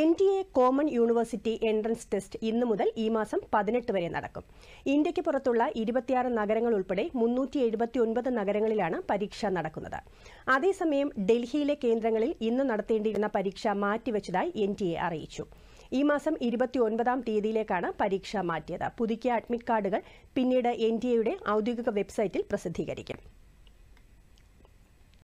N T A common university entrance test ഇന്ന് മുതൽ ഈ മാസം പതിനെട്ട് വരെ നടക്കും ഇന്ത്യയ്ക്ക് പുറത്തുള്ള ഇരുപത്തിയാറ് നഗരങ്ങൾ ഉൾപ്പെടെ മുന്നൂറ്റി എഴുപത്തി ഒൻപത് നഗരങ്ങളിലാണ് പരീക്ഷ നടക്കുന്നത് അതേസമയം ഡൽഹിയിലെ കേന്ദ്രങ്ങളിൽ ഇന്ന് നടത്തേണ്ടിയിരുന്ന പരീക്ഷ മാറ്റിവെച്ചതായി എൻ ടി എ അറിയിച്ചു ഈ മാസം ഇരുപത്തി ഒൻപതാം തീയതിയിലേക്കാണ് പരീക്ഷ മാറ്റിയത് പുതുക്കിയ അഡ്മിറ്റ് കാർഡുകൾ പിന്നീട് എൻ ഡി എയുടെ ഔദ്യോഗിക വെബ്സൈറ്റിൽ പ്രസിദ്ധീകരിക്കും